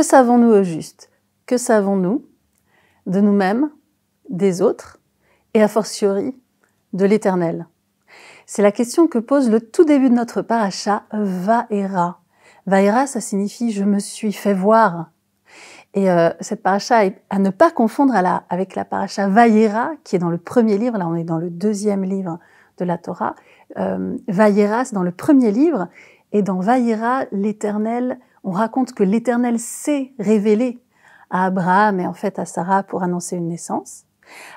Que savons-nous au juste Que savons-nous de nous-mêmes, des autres et a fortiori de l'éternel C'est la question que pose le tout début de notre paracha Vaera. Vaera, ça signifie je me suis fait voir. Et euh, cette paracha est à ne pas confondre avec la paracha Vaera, qui est dans le premier livre, là on est dans le deuxième livre de la Torah. Euh, c'est dans le premier livre, et dans Vaera, l'Éternel on raconte que l'Éternel s'est révélé à Abraham et en fait à Sarah pour annoncer une naissance.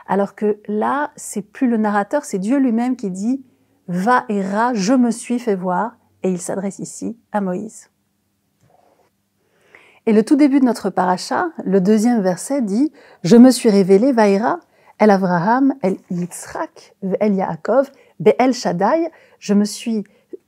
Alors que là, c'est plus le narrateur, c'est Dieu lui-même qui dit Va et je me suis fait voir. Et il s'adresse ici à Moïse. Et le tout début de notre paracha, le deuxième verset dit Je me suis révélé, Vaïra, El Avraham, El Yitzhak, El Yaakov, Be El Shaddai, je me suis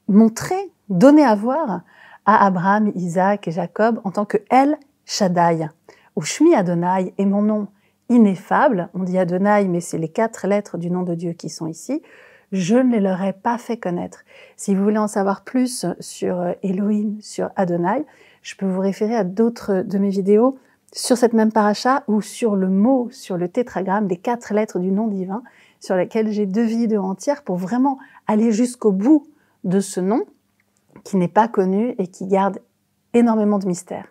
montré, donné à voir à Abraham, Isaac et Jacob en tant que El Shaddai. Ou Shmi Adonai est mon nom ineffable. On dit Adonai, mais c'est les quatre lettres du nom de Dieu qui sont ici. Je ne les leur ai pas fait connaître. Si vous voulez en savoir plus sur Elohim, sur Adonai, je peux vous référer à d'autres de mes vidéos sur cette même paracha ou sur le mot, sur le tétragramme des quatre lettres du nom divin, sur lesquelles j'ai deux vidéos entières pour vraiment aller jusqu'au bout de ce nom qui n'est pas connu et qui garde énormément de mystère.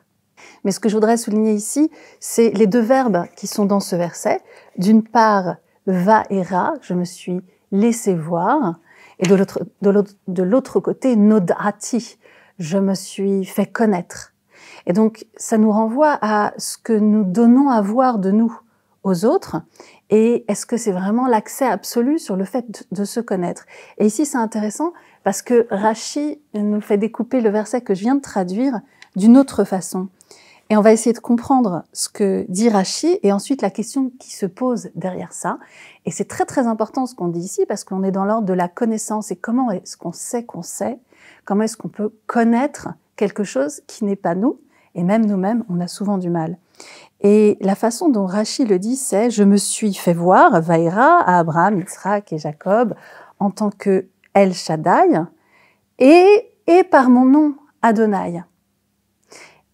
Mais ce que je voudrais souligner ici, c'est les deux verbes qui sont dans ce verset. D'une part, va et ra, je me suis laissé voir, et de l'autre côté, nodati, je me suis fait connaître. Et donc, ça nous renvoie à ce que nous donnons à voir de nous aux autres et est-ce que c'est vraiment l'accès absolu sur le fait de, se connaître Et ici, c'est intéressant parce que Rachi nous fait découper le verset que je viens de traduire d'une autre façon. Et on va essayer de comprendre ce que dit Rachi et ensuite la question qui se pose derrière ça. Et c'est très très important ce qu'on dit ici parce qu'on est dans l'ordre de la connaissance et comment est-ce qu'on sait qu'on sait Comment est-ce qu'on peut connaître quelque chose qui n'est pas nous et même nous-mêmes, on a souvent du mal. Et la façon dont Rachid le dit, c'est Je me suis fait voir, Vaïra, à Abraham, Yitzhak et Jacob, en tant que El Shaddai, et, et par mon nom, Adonai.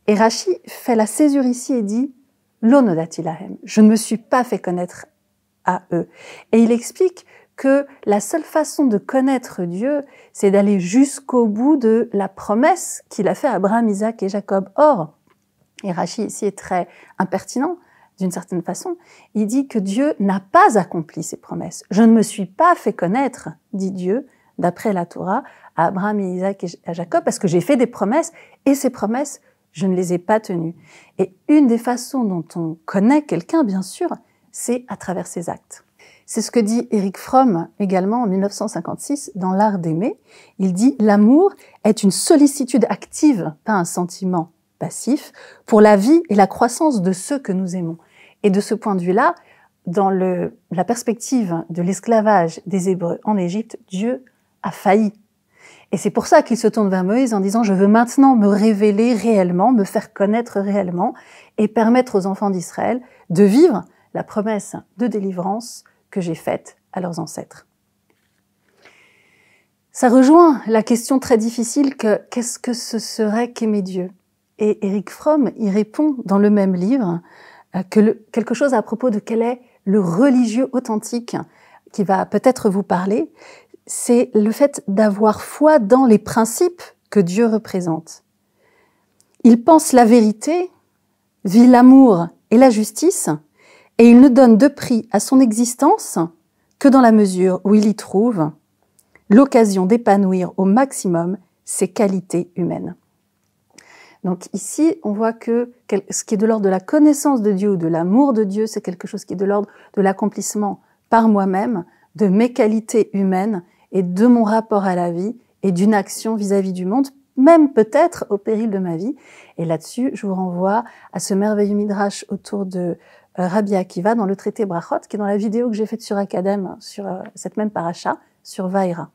Et Rachid fait la césure ici et dit je ne me suis pas fait connaître à eux. Et il explique que la seule façon de connaître Dieu, c'est d'aller jusqu'au bout de la promesse qu'il a fait à Abraham, Isaac et Jacob. Or, et Rachid ici est très impertinent, d'une certaine façon, il dit que Dieu n'a pas accompli ses promesses. Je ne me suis pas fait connaître, dit Dieu, d'après la Torah, à Abraham, Isaac et à Jacob, parce que j'ai fait des promesses, et ces promesses, je ne les ai pas tenues. Et une des façons dont on connaît quelqu'un, bien sûr, c'est à travers ses actes. C'est ce que dit Eric Fromm également en 1956 dans L'art d'aimer. Il dit L'amour est une sollicitude active, pas un sentiment passif, pour la vie et la croissance de ceux que nous aimons. Et de ce point de vue-là, dans la perspective de l'esclavage des Hébreux en Égypte, Dieu a failli. Et c'est pour ça qu'il se tourne vers Moïse en disant, je veux maintenant me révéler réellement, me faire connaître réellement et permettre aux enfants d'Israël de vivre la promesse de délivrance que j'ai faite à leurs ancêtres. Ça rejoint la question très difficile que qu'est-ce que ce serait qu'aimer Dieu Et Eric Fromm y répond dans le même livre euh, que quelque chose à propos de quel est le religieux authentique qui va peut-être vous parler, c'est le fait d'avoir foi dans les principes que Dieu représente. Il pense la vérité, vit l'amour et la justice, et il ne donne de prix à son existence que dans la mesure où il y trouve l'occasion d'épanouir au maximum ses qualités humaines. Donc ici, on voit que ce qui est de l'ordre de la connaissance de Dieu ou de l'amour de Dieu, c'est quelque chose qui est de l'ordre de l'accomplissement par moi-même, de mes qualités humaines et de mon rapport à la vie et d'une action vis-à-vis du monde, même peut-être au péril de ma vie. Et là-dessus, je vous renvoie à ce merveilleux midrash autour de, euh, Rabia, qui va dans le traité Brachot, qui est dans la vidéo que j'ai faite sur Akadem, sur euh, cette même paracha, sur Vaïra.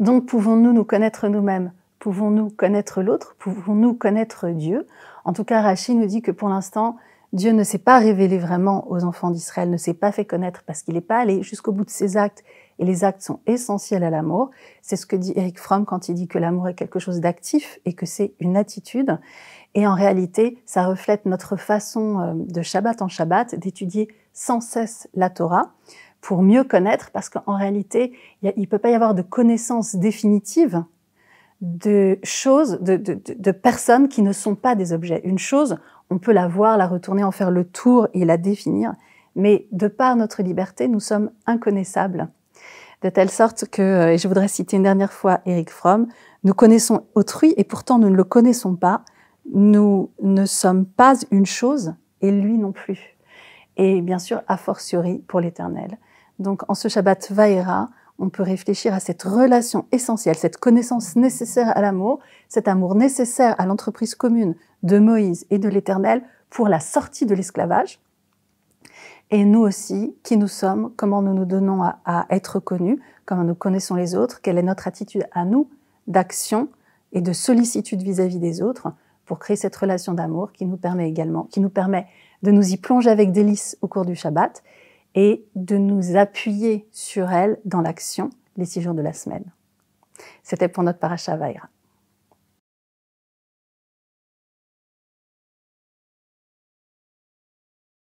Donc pouvons-nous nous connaître nous-mêmes Pouvons-nous connaître l'autre Pouvons-nous connaître Dieu En tout cas, Rachi nous dit que pour l'instant, Dieu ne s'est pas révélé vraiment aux enfants d'Israël, ne s'est pas fait connaître parce qu'il n'est pas allé jusqu'au bout de ses actes et les actes sont essentiels à l'amour. C'est ce que dit Eric Fromm quand il dit que l'amour est quelque chose d'actif et que c'est une attitude. Et en réalité, ça reflète notre façon euh, de Shabbat en Shabbat d'étudier sans cesse la Torah pour mieux connaître, parce qu'en réalité, il ne peut pas y avoir de connaissance définitive de choses, de, de, personnes qui ne sont pas des objets. Une chose, on peut la voir, la retourner, en faire le tour et la définir, mais de par notre liberté, nous sommes inconnaissables de telle sorte que, euh, et je voudrais citer une dernière fois Eric Fromm, nous connaissons autrui et pourtant nous ne le connaissons pas, nous ne sommes pas une chose et lui non plus. Et bien sûr, a fortiori pour l'éternel. Donc en ce Shabbat Vaïra, on peut réfléchir à cette relation essentielle, cette connaissance nécessaire à l'amour, cet amour nécessaire à l'entreprise commune de Moïse et de l'Éternel pour la sortie de l'esclavage, et nous aussi, qui nous sommes, comment nous nous donnons à, être connus, comment nous connaissons les autres, quelle est notre attitude à nous d'action et de sollicitude vis-à-vis des autres pour créer cette relation d'amour qui nous permet également, qui nous permet de nous y plonger avec délice au cours du Shabbat et de nous appuyer sur elle dans l'action les six jours de la semaine. C'était pour notre paracha